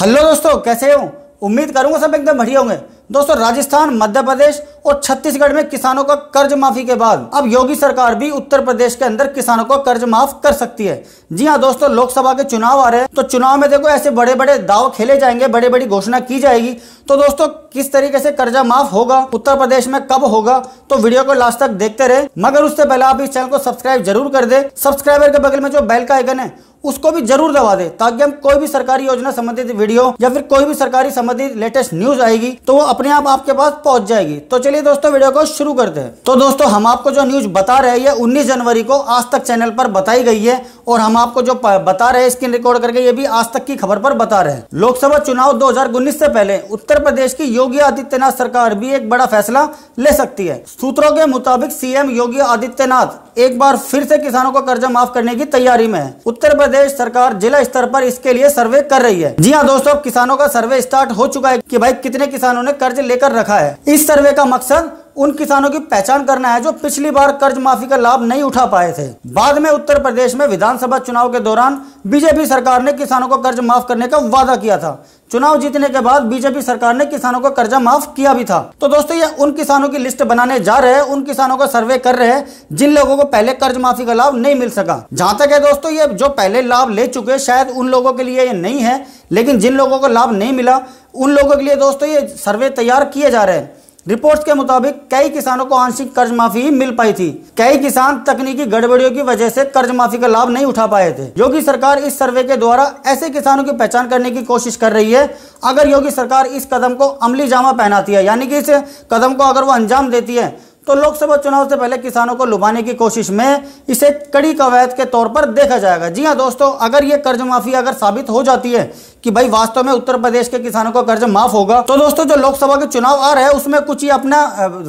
hello दोस्तों कैसे हो उम्मीद करूंगा सब एकदम बढ़िया होंगे दोस्तों राजस्थान मध्य प्रदेश और छत्तीसगढ़ में किसानों का कर्ज माफी के बाद अब योगी सरकार भी उत्तर प्रदेश के अंदर किसानों को कर्ज माफ कर सकती है जी हाँ दोस्तों लोकसभा के चुनाव आ रहे हैं तो चुनाव में देखो ऐसे बड़े बड़े दाव खेले जाएंगे बड़ी बड़ी घोषणा की जाएगी तो दोस्तों किस तरीके से कर्जा माफ होगा उत्तर प्रदेश में कब होगा तो वीडियो को लास्ट तक देखते रहे मगर उससे पहले आप इस चैनल को सब्सक्राइब जरूर कर दे सब्सक्राइबर के बगल में जो बेल का आइकन है उसको भी जरूर दबा दे ताकि हम कोई भी सरकारी योजना संबंधित वीडियो या फिर कोई भी सरकारी संबंधित लेटेस्ट न्यूज आएगी तो वो अपने आप आपके पास पहुंच जाएगी तो चलिए दोस्तों वीडियो को शुरू कर दे तो दोस्तों हम आपको जो न्यूज बता रहे हैं ये उन्नीस जनवरी को आज तक चैनल पर बताई गई है और हम आपको जो बता रहे स्क्रीन रिकॉर्ड करके ये भी आज तक की खबर पर बता रहे हैं लोकसभा चुनाव दो से पहले उत्तर उत्तर प्रदेश की योगी आदित्यनाथ सरकार भी एक बड़ा फैसला ले सकती है सूत्रों के मुताबिक सीएम योगी आदित्यनाथ एक बार फिर से किसानों को कर्जा माफ करने की तैयारी में है उत्तर प्रदेश सरकार जिला स्तर पर इसके लिए सर्वे कर रही है जी हाँ दोस्तों किसानों का सर्वे स्टार्ट हो चुका है कि भाई कितने किसानों ने कर्ज लेकर रखा है इस सर्वे का मकसद उन किसानों की पहचान करना है जो पिछली बार कर्ज माफी का लाभ नहीं उठा पाए थे बाद में उत्तर प्रदेश में विधानसभा चुनाव के दौरान बीजेपी सरकार ने किसानों को कर्ज माफ करने का वादा किया था चुनाव जीतने के बाद बीजेपी सरकार ने किसानों को कर्जा माफ किया भी था तो दोस्तों ये उन किसानों की लिस्ट बनाने जा रहे हैं उन किसानों का सर्वे कर रहे हैं जिन लोगों को पहले कर्ज माफी का लाभ नहीं मिल सका जहां तक है दोस्तों ये जो पहले लाभ ले चुके शायद उन लोगों के लिए ये नहीं है लेकिन जिन लोगों को लाभ नहीं मिला उन लोगों के लिए दोस्तों ये सर्वे तैयार किए जा रहे हैं रिपोर्ट्स के मुताबिक कई किसानों को आंशिक कर्ज माफी मिल पाई थी कई किसान तकनीकी गड़बड़ियों की वजह से कर्ज माफी का लाभ नहीं उठा पाए थे योगी सरकार इस सर्वे के द्वारा ऐसे किसानों की पहचान करने की कोशिश कर रही है अगर योगी सरकार इस कदम को अमली जामा पहनाती है यानी कि इस कदम को अगर वो अंजाम देती है तो लोकसभा चुनाव से पहले किसानों को लुभाने की कोशिश में इसे कड़ी कवायद के तौर पर देखा जाएगा जी हाँ दोस्तों अगर ये कर्ज माफी अगर साबित हो जाती है कि भाई वास्तव में उत्तर प्रदेश के किसानों का कर्ज माफ होगा तो दोस्तों जो लोकसभा के चुनाव आ रहे हैं उसमें कुछ ही अपना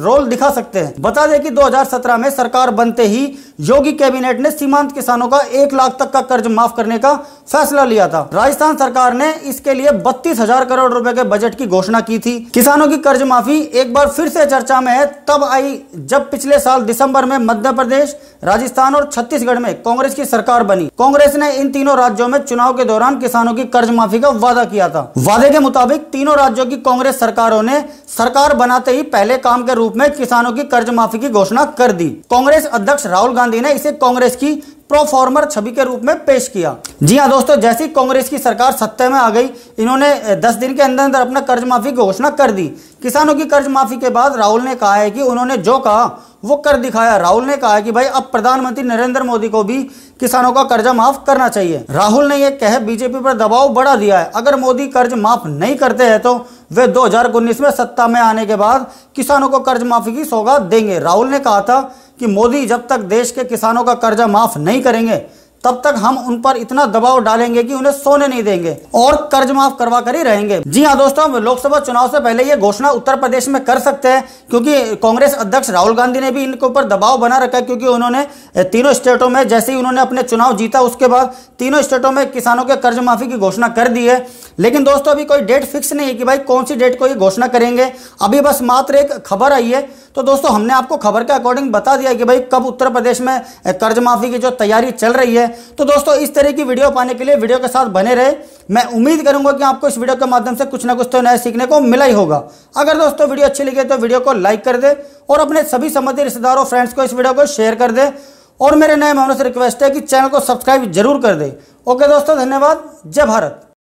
रोल दिखा सकते हैं बता दें कि 2017 में सरकार बनते ही योगी कैबिनेट ने सीमांत किसानों का एक लाख तक का कर्ज माफ करने का फैसला लिया था राजस्थान सरकार ने इसके लिए बत्तीस हजार करोड़ रूपए के बजट की घोषणा की थी किसानों की कर्ज माफी एक बार फिर से चर्चा में है तब आई जब पिछले साल दिसंबर में मध्य प्रदेश राजस्थान और छत्तीसगढ़ में कांग्रेस की सरकार बनी कांग्रेस ने इन तीनों राज्यों में चुनाव के दौरान किसानों की कर्ज माफी का वादा किया था वादे के मुताबिक तीनों राज्यों की कांग्रेस सरकारों ने सरकार बनाते ही पहले काम के रूप में किसानों की कर्ज माफी की घोषणा कर दी कांग्रेस अध्यक्ष राहुल गांधी ने इसे कांग्रेस की प्रोफॉर्मर छवि के रूप में पेश किया जी हाँ दोस्तों जैसी कांग्रेस की सरकार सत्ता में आ गई इन्होंने 10 दिन के अंदर अंदर अपना कर्ज माफी की घोषणा कर दी किसानों की कर्ज माफी के बाद राहुल ने कहा है कि उन्होंने जो कहा वो कर दिखाया राहुल ने कहा कि भाई अब प्रधानमंत्री नरेंद्र मोदी को भी किसानों का कर्जा माफ करना चाहिए राहुल ने यह कह बीजेपी पर दबाव बढ़ा दिया है अगर मोदी कर्ज माफ नहीं करते हैं तो वे दो में सत्ता में आने के बाद किसानों को कर्ज माफी की सौगात देंगे राहुल ने कहा था कि मोदी जब तक देश के किसानों का कर्जा माफ नहीं करेंगे तब तक हम उन पर इतना दबाव डालेंगे कि उन्हें सोने नहीं देंगे और कर्ज माफ करवा कर ही रहेंगे जी हाँ दोस्तों लोकसभा चुनाव से पहले ये घोषणा उत्तर प्रदेश में कर सकते हैं क्योंकि कांग्रेस अध्यक्ष राहुल गांधी ने भी इनके ऊपर दबाव बना रखा है क्योंकि उन्होंने तीनों स्टेटों में जैसे ही उन्होंने अपने चुनाव जीता उसके बाद तीनों स्टेटों में किसानों के कर्ज माफी की घोषणा कर दी है लेकिन दोस्तों अभी कोई डेट फिक्स नहीं है कि भाई कौन सी डेट को ये घोषणा करेंगे अभी बस मात्र एक खबर आई है तो दोस्तों हमने आपको खबर के अकॉर्डिंग बता दिया कि भाई कब उत्तर प्रदेश में कर्ज माफी की जो तैयारी चल रही है तो दोस्तों इस तरह की वीडियो पाने के लिए वीडियो के साथ बने रहे मैं उम्मीद करूंगा कि आपको इस वीडियो के माध्यम से कुछ ना कुछ तो नया सीखने को मिला ही होगा अगर दोस्तों वीडियो अच्छी लगी तो वीडियो को लाइक कर दे और अपने सभी संबंधी रिश्तेदारों फ्रेंड्स को इस वीडियो को शेयर कर दे और मेरे नए मेहमानों से रिक्वेस्ट है कि चैनल को सब्सक्राइब जरूर कर दे ओके दोस्तों धन्यवाद जय भारत